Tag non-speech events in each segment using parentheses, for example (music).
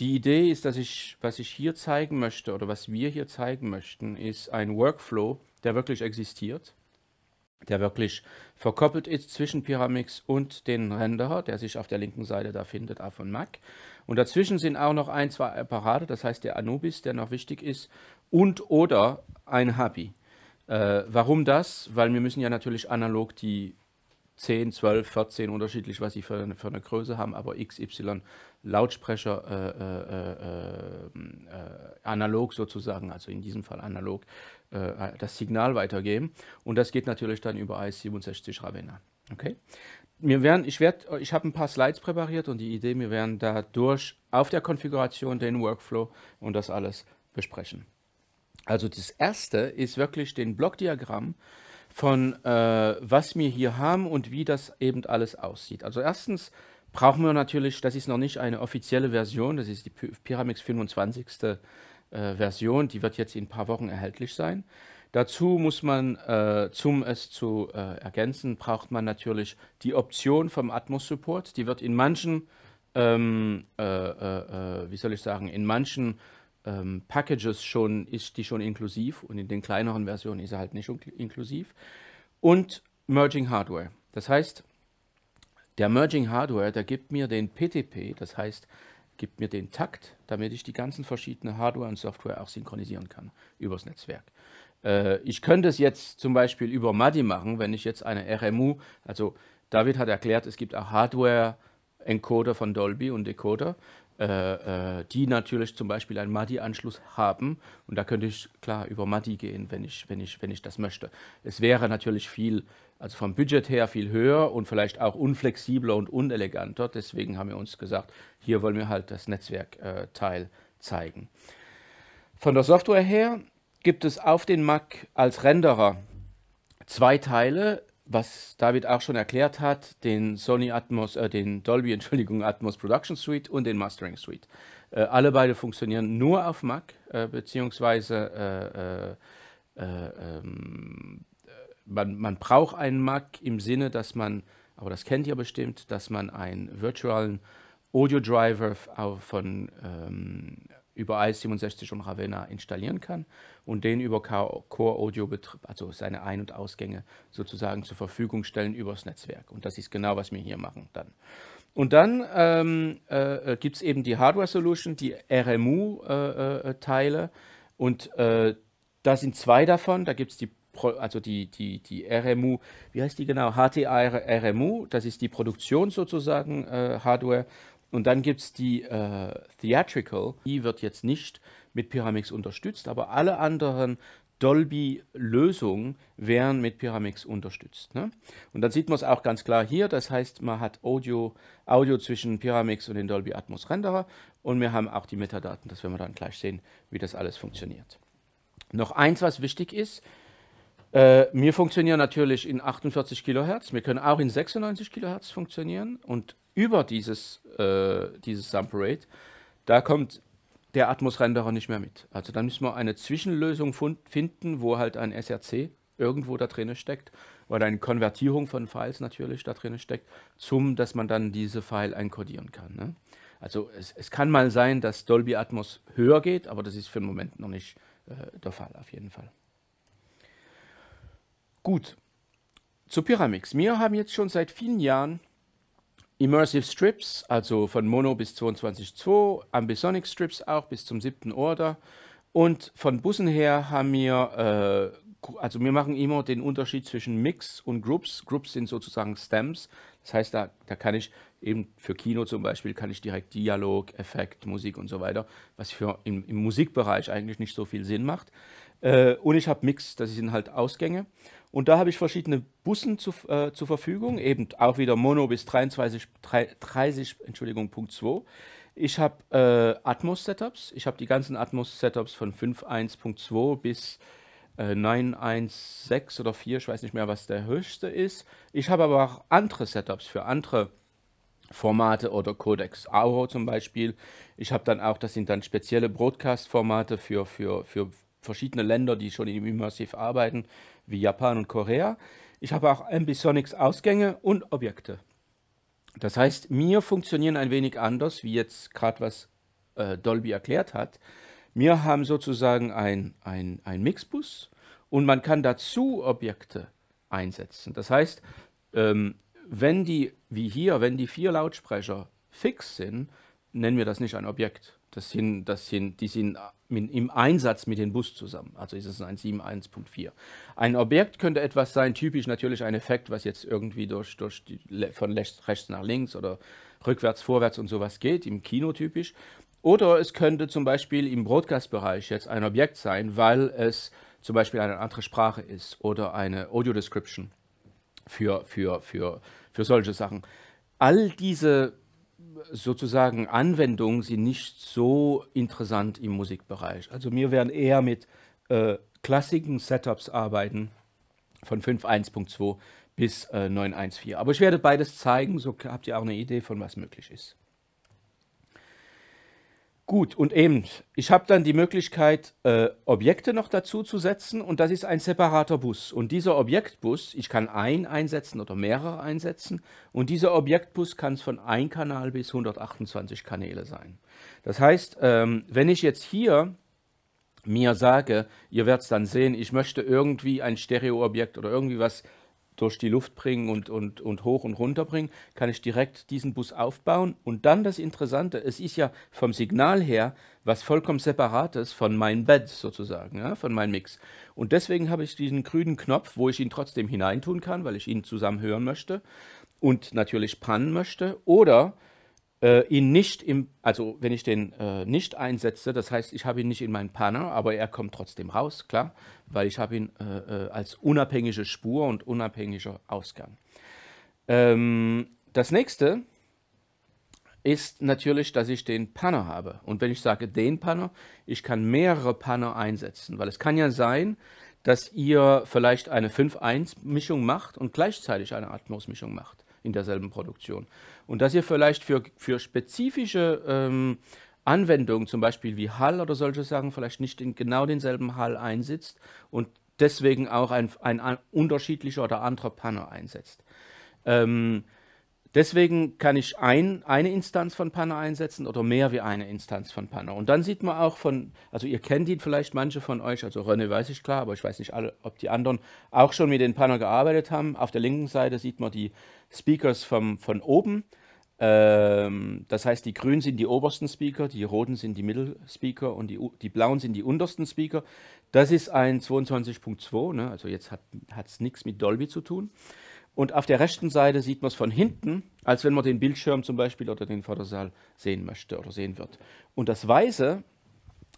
Die Idee ist, dass ich, was ich hier zeigen möchte oder was wir hier zeigen möchten, ist ein Workflow, der wirklich existiert, der wirklich verkoppelt ist zwischen Pyramix und den Renderer, der sich auf der linken Seite da findet, auch von Mac. Und dazwischen sind auch noch ein, zwei Apparate, das heißt der Anubis, der noch wichtig ist, und oder ein Happy. Äh, warum das? Weil wir müssen ja natürlich analog die 10, 12, 14 unterschiedlich, was sie für eine, für eine Größe haben, aber XY Lautsprecher äh äh, äh, äh, äh, analog sozusagen, also in diesem Fall analog, äh, das Signal weitergeben. Und das geht natürlich dann über AS67 Ravenna. Okay? Mir werden, ich werd, ich habe ein paar Slides präpariert und die Idee, wir werden dadurch auf der Konfiguration den Workflow und das alles besprechen. Also das erste ist wirklich den Blockdiagramm von äh, was wir hier haben und wie das eben alles aussieht. Also erstens brauchen wir natürlich, das ist noch nicht eine offizielle Version, das ist die Pyramix 25. Äh, Version, die wird jetzt in ein paar Wochen erhältlich sein. Dazu muss man, äh, um es zu äh, ergänzen, braucht man natürlich die Option vom Atmos-Support. Die wird in manchen, ähm, äh, äh, äh, wie soll ich sagen, in manchen ähm, Packages schon, ist die schon inklusiv und in den kleineren Versionen ist er halt nicht inklusiv. Und Merging Hardware. Das heißt, der Merging Hardware, der gibt mir den PTP, das heißt, gibt mir den Takt, damit ich die ganzen verschiedenen Hardware und Software auch synchronisieren kann übers Netzwerk. Äh, ich könnte es jetzt zum Beispiel über MADI machen, wenn ich jetzt eine RMU, also David hat erklärt, es gibt auch Hardware-Encoder von Dolby und Decoder. Äh, äh, die natürlich zum Beispiel einen MADI-Anschluss haben. Und da könnte ich klar über MADI gehen, wenn ich, wenn, ich, wenn ich das möchte. Es wäre natürlich viel, also vom Budget her viel höher und vielleicht auch unflexibler und uneleganter. Deswegen haben wir uns gesagt, hier wollen wir halt das Netzwerkteil äh, zeigen. Von der Software her gibt es auf den Mac als Renderer zwei Teile, was David auch schon erklärt hat, den Sony Atmos, äh, den Dolby, (laughs) Entschuldigung, Atmos Production Suite und den Mastering Suite. Äh, alle beide funktionieren nur auf Mac, äh, beziehungsweise äh, äh, ähm, äh, man, man braucht einen Mac im Sinne, dass man, aber das kennt ihr bestimmt, dass man einen virtuellen Audio Driver von ähm, über i67 und Ravenna installieren kann und den über Core Audio also seine Ein- und Ausgänge sozusagen zur Verfügung stellen übers Netzwerk. Und das ist genau, was wir hier machen dann. Und dann ähm, äh, gibt es eben die Hardware Solution, die RMU-Teile. Äh, äh, und äh, da sind zwei davon. Da gibt es die also die, die, die RMU, wie heißt die genau? HTA RMU, das ist die Produktion sozusagen äh, Hardware und dann gibt es die äh, Theatrical, die wird jetzt nicht mit Pyramix unterstützt, aber alle anderen Dolby-Lösungen werden mit Pyramix unterstützt. Ne? Und dann sieht man es auch ganz klar hier, das heißt, man hat Audio, Audio zwischen Pyramix und den Dolby Atmos Renderer und wir haben auch die Metadaten, das werden wir dann gleich sehen, wie das alles funktioniert. Noch eins, was wichtig ist, äh, wir funktionieren natürlich in 48 Kilohertz, wir können auch in 96 Kilohertz funktionieren und über dieses, äh, dieses Sumparade, da kommt der Atmos-Renderer nicht mehr mit. Also dann müssen wir eine Zwischenlösung finden, wo halt ein SRC irgendwo da drin steckt oder eine Konvertierung von Files natürlich da drin steckt, zum, dass man dann diese File einkodieren kann. Ne? Also es, es, kann mal sein, dass Dolby Atmos höher geht, aber das ist für den Moment noch nicht äh, der Fall, auf jeden Fall. Gut, zu Pyramix. Wir haben jetzt schon seit vielen Jahren Immersive Strips, also von Mono bis 22.2, Ambisonic Strips auch bis zum siebten Order. Und von Bussen her haben wir, äh, also wir machen immer den Unterschied zwischen Mix und Groups. Groups sind sozusagen Stems. Das heißt, da, da kann ich eben für Kino zum Beispiel, kann ich direkt Dialog, Effekt, Musik und so weiter, was für im, im Musikbereich eigentlich nicht so viel Sinn macht. Äh, und ich habe Mix, das sind halt Ausgänge. Und da habe ich verschiedene Bussen zu, äh, zur Verfügung, eben auch wieder Mono bis 23, 30, Entschuldigung, Punkt 2. Ich habe äh, Atmos-Setups. Ich habe die ganzen Atmos-Setups von 5.1.2 bis äh, 9.1.6 oder 4. Ich weiß nicht mehr, was der höchste ist. Ich habe aber auch andere Setups für andere Formate oder Codex Auro zum Beispiel. Ich habe dann auch, das sind dann spezielle Broadcast-Formate für, für, für verschiedene Länder, die schon im Immersiv arbeiten wie Japan und Korea. Ich habe auch Ambisonics Ausgänge und Objekte. Das heißt, mir funktionieren ein wenig anders, wie jetzt gerade was äh, Dolby erklärt hat. Wir haben sozusagen ein, ein, ein Mixbus und man kann dazu Objekte einsetzen. Das heißt, ähm, wenn die, wie hier, wenn die vier Lautsprecher fix sind, nennen wir das nicht ein Objekt. Das sind, das sind, die sind äh, mit, im Einsatz mit dem Bus zusammen. Also ist es ein 7.1.4. Ein Objekt könnte etwas sein, typisch natürlich ein Effekt, was jetzt irgendwie durch, durch die, von rechts nach links oder rückwärts, vorwärts und sowas geht, im Kino typisch. Oder es könnte zum Beispiel im Broadcast-Bereich jetzt ein Objekt sein, weil es zum Beispiel eine andere Sprache ist oder eine Audio-Description für, für, für, für solche Sachen. All diese sozusagen Anwendungen sind nicht so interessant im Musikbereich. Also wir werden eher mit äh, klassischen Setups arbeiten von 5.1.2 bis äh, 9.1.4. Aber ich werde beides zeigen, so habt ihr auch eine Idee von was möglich ist. Gut, und eben, ich habe dann die Möglichkeit, äh, Objekte noch dazu zu setzen und das ist ein separater Bus. Und dieser Objektbus, ich kann einen einsetzen oder mehrere einsetzen und dieser Objektbus kann es von einem Kanal bis 128 Kanäle sein. Das heißt, ähm, wenn ich jetzt hier mir sage, ihr werdet es dann sehen, ich möchte irgendwie ein Stereoobjekt oder irgendwie was durch die Luft bringen und, und, und hoch und runter bringen, kann ich direkt diesen Bus aufbauen. Und dann das Interessante, es ist ja vom Signal her was vollkommen Separates von meinem Bed sozusagen, ja, von meinem Mix. Und deswegen habe ich diesen grünen Knopf, wo ich ihn trotzdem hineintun kann, weil ich ihn zusammen hören möchte und natürlich pannen möchte. Oder äh, ihn nicht im, also wenn ich den äh, nicht einsetze, das heißt, ich habe ihn nicht in meinen Panner, aber er kommt trotzdem raus, klar, weil ich habe ihn äh, äh, als unabhängige Spur und unabhängiger Ausgang. Ähm, das nächste ist natürlich, dass ich den Panner habe. Und wenn ich sage den Panner, ich kann mehrere Panner einsetzen, weil es kann ja sein, dass ihr vielleicht eine 5-1-Mischung macht und gleichzeitig eine Atmos-Mischung macht in derselben Produktion. Und dass ihr vielleicht für, für spezifische ähm, Anwendungen, zum Beispiel wie Hall oder solche Sachen, vielleicht nicht in genau denselben Hall einsitzt und deswegen auch ein, ein, ein unterschiedlicher oder anderer Panner einsetzt. Ähm, Deswegen kann ich ein, eine Instanz von Panner einsetzen oder mehr wie eine Instanz von Panner. Und dann sieht man auch von, also ihr kennt ihn vielleicht manche von euch, also René weiß ich klar, aber ich weiß nicht, alle, ob die anderen auch schon mit den Panner gearbeitet haben. Auf der linken Seite sieht man die Speakers vom, von oben. Ähm, das heißt, die grünen sind die obersten Speaker, die roten sind die Mittelspeaker und die, die blauen sind die untersten Speaker. Das ist ein 22.2, ne? also jetzt hat es nichts mit Dolby zu tun. Und auf der rechten Seite sieht man es von hinten, als wenn man den Bildschirm zum Beispiel oder den Vordersaal sehen möchte oder sehen wird. Und das Weiße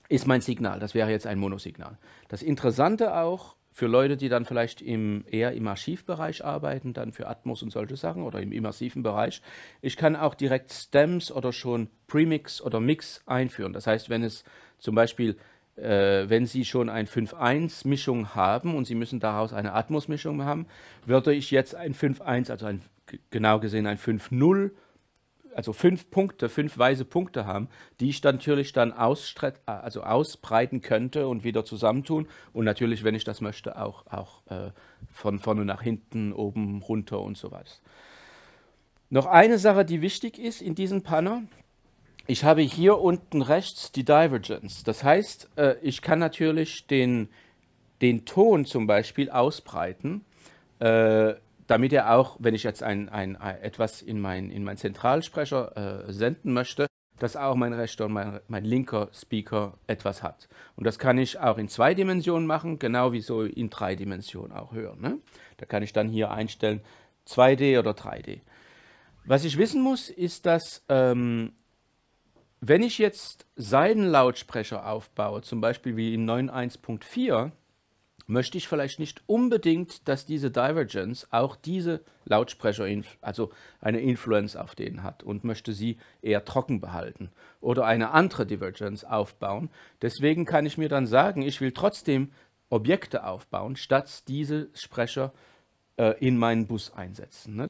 ist mein Signal. Das wäre jetzt ein Monosignal. Das Interessante auch für Leute, die dann vielleicht im, eher im Archivbereich arbeiten, dann für Atmos und solche Sachen oder im immersiven Bereich. Ich kann auch direkt Stems oder schon Premix oder Mix einführen. Das heißt, wenn es zum Beispiel äh, wenn Sie schon ein 5-1-Mischung haben und Sie müssen daraus eine Atmos-Mischung haben, würde ich jetzt ein 5-1, also ein, genau gesehen ein 5-0, also fünf Punkte, fünf weise Punkte haben, die ich dann natürlich dann also ausbreiten könnte und wieder zusammentun. Und natürlich, wenn ich das möchte, auch, auch äh, von vorne nach hinten, oben, runter und so weiter. Noch eine Sache, die wichtig ist in diesem Panner ich habe hier unten rechts die Divergence. Das heißt, äh, ich kann natürlich den, den Ton zum Beispiel ausbreiten, äh, damit er auch, wenn ich jetzt ein, ein, ein etwas in meinen in mein Zentralsprecher äh, senden möchte, dass auch mein rechter und mein, mein, linker Speaker etwas hat. Und das kann ich auch in zwei Dimensionen machen, genau wie so in drei Dimensionen auch hören. Ne? Da kann ich dann hier einstellen 2D oder 3D. Was ich wissen muss, ist, dass ähm, wenn ich jetzt Seidenlautsprecher aufbaue, zum Beispiel wie in 9.1.4, möchte ich vielleicht nicht unbedingt, dass diese Divergence auch diese Lautsprecher, also eine Influence auf denen hat und möchte sie eher trocken behalten oder eine andere Divergence aufbauen. Deswegen kann ich mir dann sagen, ich will trotzdem Objekte aufbauen, statt diese Sprecher äh, in meinen Bus einsetzen. Ne?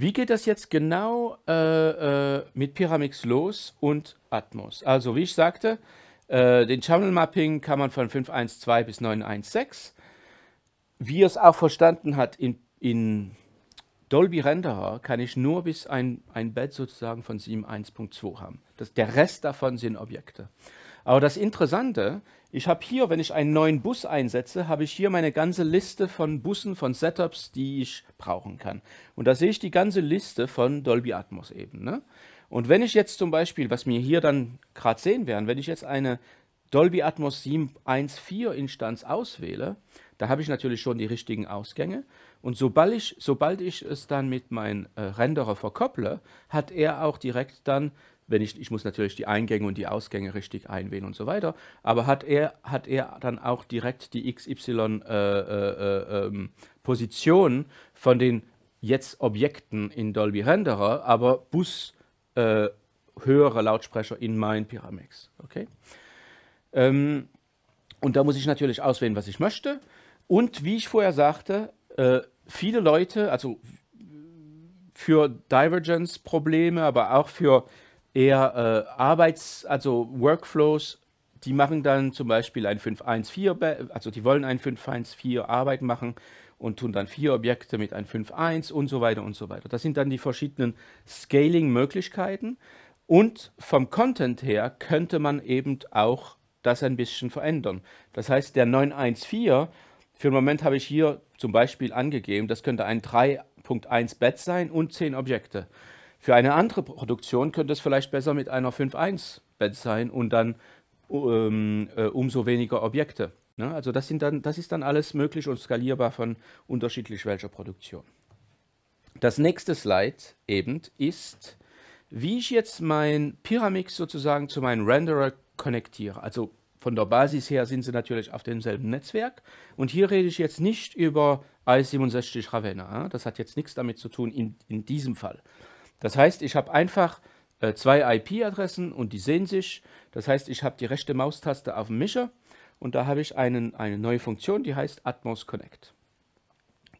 Wie geht das jetzt genau äh, äh, mit Pyramix los und Atmos? Also wie ich sagte, äh, den Channel Mapping kann man von 5.1.2 bis 9.1.6. Wie es auch verstanden hat, in, in Dolby Renderer kann ich nur bis ein, ein Bett sozusagen von 7.1.2 haben. Das, der Rest davon sind Objekte. Aber das Interessante, ich habe hier, wenn ich einen neuen Bus einsetze, habe ich hier meine ganze Liste von Bussen, von Setups, die ich brauchen kann. Und da sehe ich die ganze Liste von Dolby Atmos eben. Ne? Und wenn ich jetzt zum Beispiel, was wir hier dann gerade sehen werden, wenn ich jetzt eine Dolby Atmos 7.1.4 Instanz auswähle, da habe ich natürlich schon die richtigen Ausgänge. Und sobald ich, sobald ich es dann mit meinem äh, Renderer verkopple, hat er auch direkt dann wenn ich, ich muss natürlich die Eingänge und die Ausgänge richtig einwählen und so weiter, aber hat er, hat er dann auch direkt die XY-Position äh, äh, äh, von den jetzt Objekten in Dolby Renderer, aber Bus äh, höhere Lautsprecher in mein Pyramex. Okay? Ähm, und da muss ich natürlich auswählen, was ich möchte. Und wie ich vorher sagte, äh, viele Leute, also für Divergence-Probleme, aber auch für eher äh, Arbeits-, also Workflows, die machen dann zum Beispiel ein 514, also die wollen ein 514 Arbeit machen und tun dann vier Objekte mit ein 5.1 und so weiter und so weiter. Das sind dann die verschiedenen Scaling-Möglichkeiten. Und vom Content her könnte man eben auch das ein bisschen verändern. Das heißt, der 914, für den Moment habe ich hier zum Beispiel angegeben, das könnte ein 3.1 Bett sein und 10 Objekte. Für eine andere Produktion könnte es vielleicht besser mit einer 5.1-Bed sein und dann ähm, äh, umso weniger Objekte. Ne? Also das, sind dann, das ist dann alles möglich und skalierbar von unterschiedlich welcher Produktion. Das nächste Slide eben ist, wie ich jetzt mein Pyramix sozusagen zu meinem Renderer konnektiere. Also von der Basis her sind sie natürlich auf demselben Netzwerk. Und hier rede ich jetzt nicht über i67 Ravenna. Das hat jetzt nichts damit zu tun in, in diesem Fall. Das heißt, ich habe einfach äh, zwei IP-Adressen und die sehen sich. Das heißt, ich habe die rechte Maustaste auf dem Mischer und da habe ich einen, eine neue Funktion, die heißt Atmos Connect.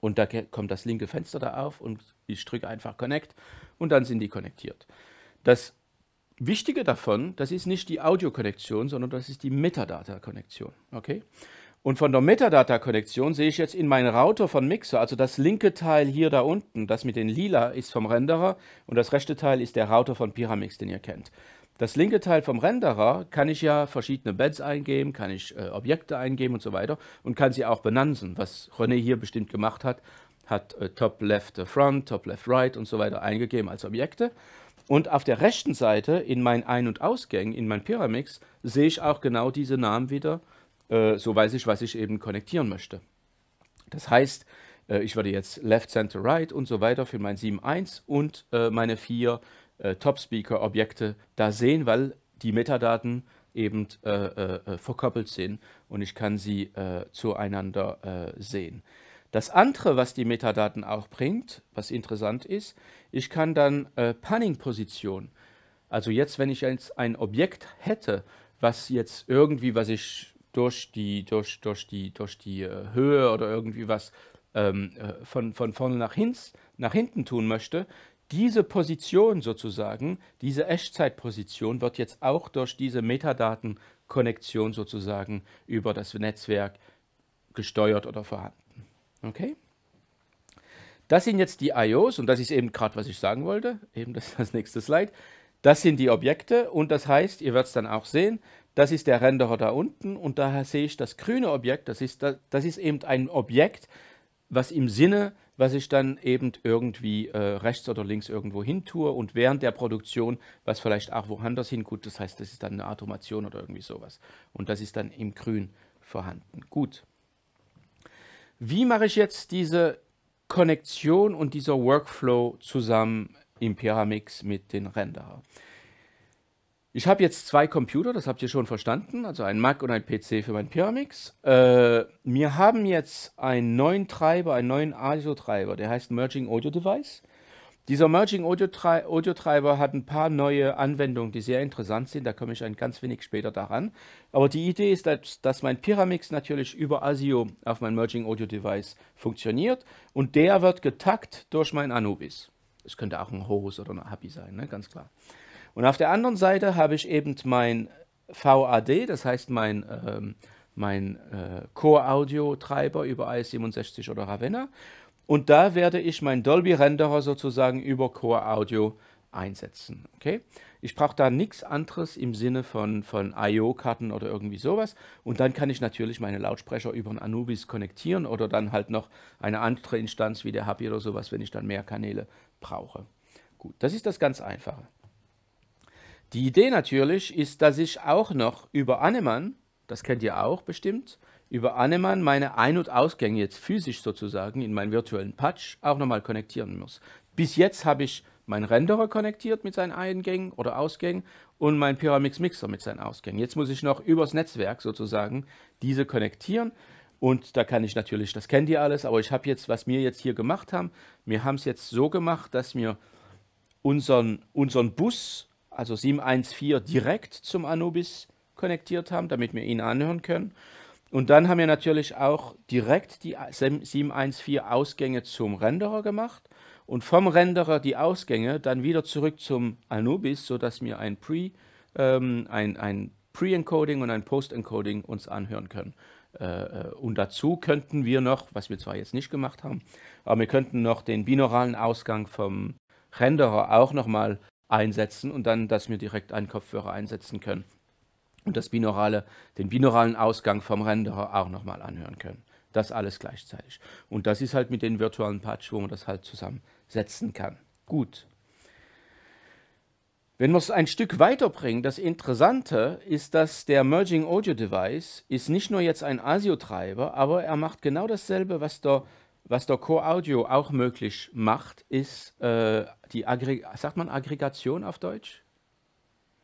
Und da kommt das linke Fenster da auf und ich drücke einfach Connect und dann sind die konnektiert. Das Wichtige davon, das ist nicht die Audio-Konnektion, sondern das ist die Metadata-Konnektion. Okay? Und von der Metadata-Konnektion sehe ich jetzt in meinen Router von Mixer, also das linke Teil hier da unten, das mit den lila ist vom Renderer und das rechte Teil ist der Router von Pyramix, den ihr kennt. Das linke Teil vom Renderer kann ich ja verschiedene Beds eingeben, kann ich äh, Objekte eingeben und so weiter und kann sie auch benansen, was René hier bestimmt gemacht hat, hat äh, Top Left Front, Top Left Right und so weiter eingegeben als Objekte. Und auf der rechten Seite in meinen Ein- und Ausgängen, in meinen Pyramix, sehe ich auch genau diese Namen wieder, äh, so weiß ich, was ich eben konnektieren möchte. Das heißt, äh, ich würde jetzt Left, Center, Right und so weiter für mein 7.1 und äh, meine vier Top-Speaker-Objekte da sehen, weil die Metadaten eben verkoppelt sind und ich kann sie zueinander sehen. Das andere, was die Metadaten auch bringt, was interessant ist, ich kann dann äh, Panning-Position, also jetzt, wenn ich jetzt ein Objekt hätte, was jetzt irgendwie, was ich durch die, durch, durch die, durch die äh, Höhe oder irgendwie was ähm, äh, von, von vorne nach, hins, nach hinten tun möchte, diese Position sozusagen, diese Echtzeitposition wird jetzt auch durch diese Metadatenkonnektion sozusagen über das Netzwerk gesteuert oder vorhanden. Okay? Das sind jetzt die IOs und das ist eben gerade, was ich sagen wollte, eben das, das nächste Slide. Das sind die Objekte und das heißt, ihr werdet es dann auch sehen, das ist der Renderer da unten und daher sehe ich das grüne Objekt, das ist, das, das ist eben ein Objekt, was im Sinne, was ich dann eben irgendwie äh, rechts oder links irgendwo hin tue und während der Produktion, was vielleicht auch woanders hin, gut, das heißt, das ist dann eine Automation oder irgendwie sowas. Und das ist dann im Grün vorhanden. Gut. Wie mache ich jetzt diese Konnektion und dieser Workflow zusammen im Pyramix mit den Renderer? Ich habe jetzt zwei Computer, das habt ihr schon verstanden, also ein Mac und ein PC für mein Pyramix. Äh, wir haben jetzt einen neuen Treiber, einen neuen ASIO-Treiber, der heißt Merging Audio Device. Dieser Merging Audio, Treiber hat ein paar neue Anwendungen, die sehr interessant sind. Da komme ich ein ganz wenig später daran. Aber die Idee ist, dass, dass mein Pyramix natürlich über ASIO auf mein Merging Audio Device funktioniert und der wird getackt durch mein Anubis. Es könnte auch ein Horus oder ein Happy sein, ne? ganz klar. Und auf der anderen Seite habe ich eben mein VAD, das heißt mein, ähm, mein äh, Core-Audio-Treiber über IS 67 oder Ravenna. Und da werde ich meinen Dolby Renderer sozusagen über Core Audio einsetzen. Okay? Ich brauche da nichts anderes im Sinne von, von IO-Karten oder irgendwie sowas. Und dann kann ich natürlich meine Lautsprecher über einen Anubis konnektieren oder dann halt noch eine andere Instanz wie der Hub oder sowas, wenn ich dann mehr Kanäle brauche. Gut, das ist das ganz Einfache. Die Idee natürlich ist, dass ich auch noch über Annemann, das kennt ihr auch bestimmt, über Annemann meine Ein- und Ausgänge jetzt physisch sozusagen in meinen virtuellen Patch auch nochmal konnektieren muss. Bis jetzt habe ich meinen Renderer konnektiert mit seinen Eingängen oder Ausgängen und meinen Pyramix Mixer mit seinen Ausgängen. Jetzt muss ich noch übers Netzwerk sozusagen diese konnektieren. Und da kann ich natürlich, das kennt ihr alles, aber ich habe jetzt, was wir jetzt hier gemacht haben, wir haben es jetzt so gemacht, dass wir unseren, unseren Bus also 714 direkt zum Anubis konnektiert haben, damit wir ihn anhören können. Und dann haben wir natürlich auch direkt die 714 Ausgänge zum Renderer gemacht und vom Renderer die Ausgänge dann wieder zurück zum Anubis, sodass wir ein Pre, ähm, ein, ein Pre-Encoding und ein Post-Encoding uns anhören können. Äh, äh und dazu könnten wir noch, was wir zwar jetzt nicht gemacht haben, aber wir könnten noch den binauralen Ausgang vom Renderer auch nochmal einsetzen und dann, dass wir direkt einen Kopfhörer einsetzen können und das binaurale, den binauralen Ausgang vom Renderer auch nochmal anhören können. Das alles gleichzeitig. Und das ist halt mit den virtuellen Patch, wo man das halt zusammensetzen kann. Gut. Wenn wir es ein Stück weiterbringen, das Interessante ist, dass der Merging Audio Device ist nicht nur jetzt ein ASIO-Treiber, aber er macht genau dasselbe, was der was der Core Audio auch möglich macht, ist äh, die Aggreg sagt man Aggregation auf Deutsch?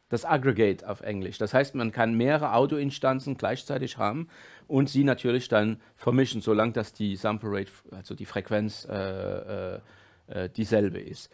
Das Aggregate auf Englisch. Das heißt, man kann mehrere Audioinstanzen gleichzeitig haben und sie natürlich dann vermischen, solange dass die Sample Rate, also die Frequenz, äh, äh, äh dieselbe ist.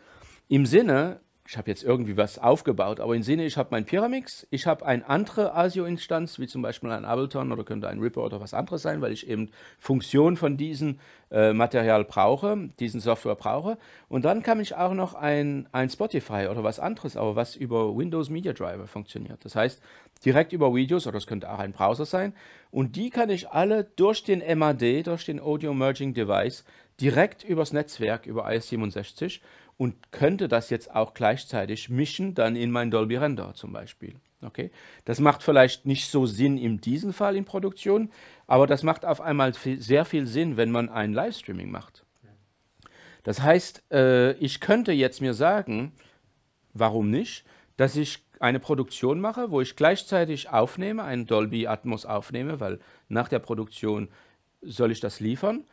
Im Sinne ich habe jetzt irgendwie was aufgebaut, aber im Sinne, ich habe mein Pyramix, ich habe eine andere ASIO-Instanz, wie zum Beispiel ein Ableton oder könnte ein Ripper oder was anderes sein, weil ich eben Funktion von diesem äh, Material brauche, diesen Software brauche. Und dann kann ich auch noch ein, ein Spotify oder was anderes, aber was über Windows Media Driver funktioniert. Das heißt, direkt über Videos oder es könnte auch ein Browser sein. Und die kann ich alle durch den MAD, durch den Audio Merging Device, direkt übers Netzwerk, über IS67 und könnte das jetzt auch gleichzeitig mischen, dann in mein Dolby Render zum Beispiel. Okay? Das macht vielleicht nicht so Sinn in diesem Fall in Produktion, aber das macht auf einmal viel, sehr viel Sinn, wenn man ein Livestreaming macht. Das heißt, äh, ich könnte jetzt mir sagen, warum nicht, dass ich eine Produktion mache, wo ich gleichzeitig aufnehme, einen Dolby Atmos aufnehme, weil nach der Produktion soll ich das liefern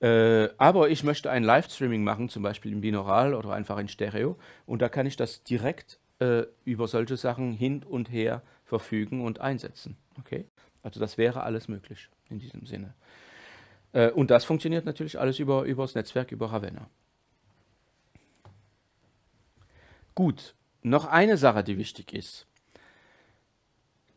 äh, aber ich möchte ein Livestreaming machen, zum Beispiel im Binaural oder einfach in Stereo. Und da kann ich das direkt äh, über solche Sachen hin und her verfügen und einsetzen. Okay? Also das wäre alles möglich in diesem Sinne. Äh, und das funktioniert natürlich alles über, über das Netzwerk, über Ravenna. Gut, noch eine Sache, die wichtig ist.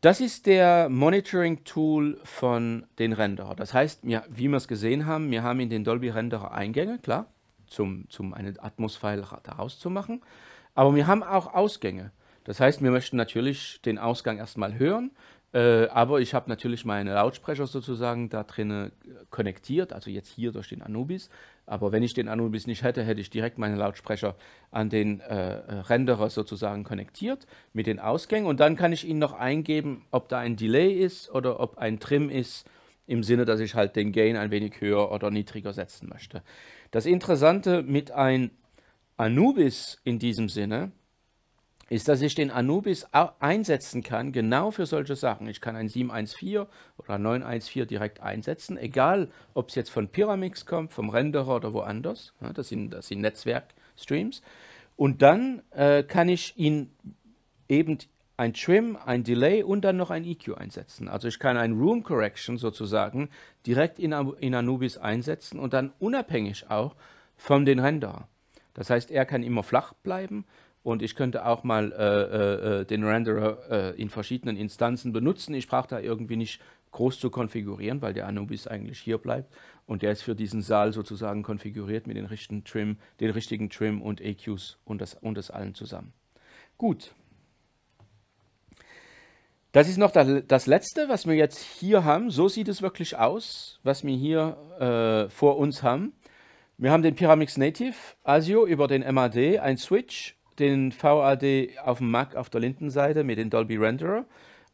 Das ist der Monitoring-Tool von den Renderer. Das heißt, wir, wie wir es gesehen haben, wir haben in den Dolby Renderer Eingänge, klar, zum, zum einen Atmos-File daraus zu machen. Aber wir haben auch Ausgänge. Das heißt, wir möchten natürlich den Ausgang erstmal hören. Äh, aber ich habe natürlich meine Lautsprecher sozusagen da drin äh, konnektiert, also jetzt hier durch den Anubis. Aber wenn ich den Anubis nicht hätte, hätte ich direkt meine Lautsprecher an den äh, Renderer sozusagen konnektiert mit den Ausgängen. Und dann kann ich ihnen noch eingeben, ob da ein Delay ist oder ob ein Trim ist, im Sinne, dass ich halt den Gain ein wenig höher oder niedriger setzen möchte. Das Interessante mit einem Anubis in diesem Sinne ist, dass ich den Anubis einsetzen kann, genau für solche Sachen. Ich kann ein 714 oder 914 direkt einsetzen, egal ob es jetzt von Pyramix kommt, vom Renderer oder woanders. Ja, ne, das sind, das sind Netzwerkstreams. Und dann äh, kann ich ihn eben ein Trim, ein Delay und dann noch ein EQ einsetzen. Also ich kann ein Room Correction sozusagen direkt in, in Anubis einsetzen und dann unabhängig auch von den Renderer. Das heißt, er kann immer flach bleiben und ich könnte auch mal äh, äh, äh den Renderer äh, in verschiedenen Instanzen benutzen. Ich brauche da irgendwie nicht groß zu konfigurieren, weil der Anubis eigentlich hier bleibt. Und der ist für diesen Saal sozusagen konfiguriert mit den richtigen Trim, den richtigen Trim und EQs und das, und das allen zusammen. Gut. Das ist noch das Letzte, was wir jetzt hier haben. So sieht es wirklich aus, was wir hier äh, vor uns haben. Wir haben den Pyramix Native ASIO über den MAD, ein Switch den VAD auf dem Mac auf der linken Seite mit dem Dolby Renderer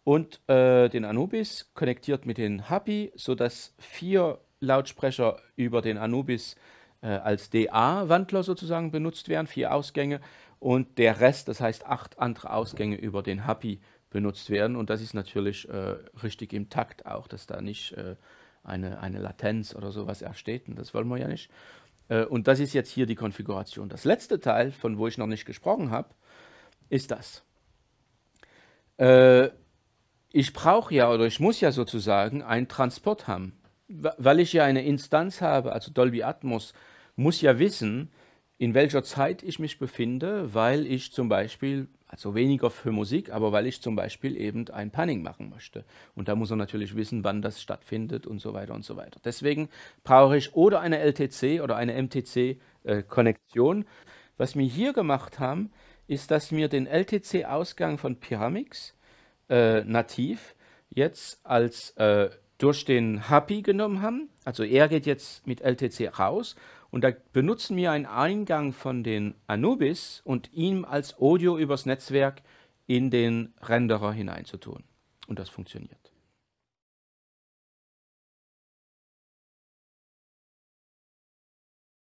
und äh, den Anubis konnektiert mit den Happy, sodass vier Lautsprecher über den Anubis äh, als DA-Wandler sozusagen benutzt werden, vier Ausgänge und der Rest, das heißt acht andere Ausgänge über den Happy benutzt werden und das ist natürlich äh, richtig im Takt auch, dass da nicht äh, eine, eine Latenz oder sowas entsteht und das wollen wir ja nicht. Äh, und das ist jetzt hier die Konfiguration. Das letzte Teil, von wo ich noch nicht gesprochen habe, ist das. Äh, ich brauche ja oder ich muss ja sozusagen einen Transport haben. Weil ich ja eine Instanz habe, also Dolby Atmos, muss ja wissen, in welcher Zeit ich mich befinde, weil ich zum Beispiel also weniger für Musik, aber weil ich zum Beispiel eben ein Panning machen möchte. Und da muss er natürlich wissen, wann das stattfindet und so weiter und so weiter. Deswegen brauche ich oder eine LTC oder eine MTC-Konnektion. Äh, Was wir hier gemacht haben, ist, dass wir den LTC-Ausgang von Pyramix äh, nativ jetzt als äh, durch den Happy genommen haben. Also er geht jetzt mit LTC raus und da benutzen wir einen Eingang von den Anubis und ihm als Audio übers Netzwerk in den Renderer hineinzutun. Und das funktioniert.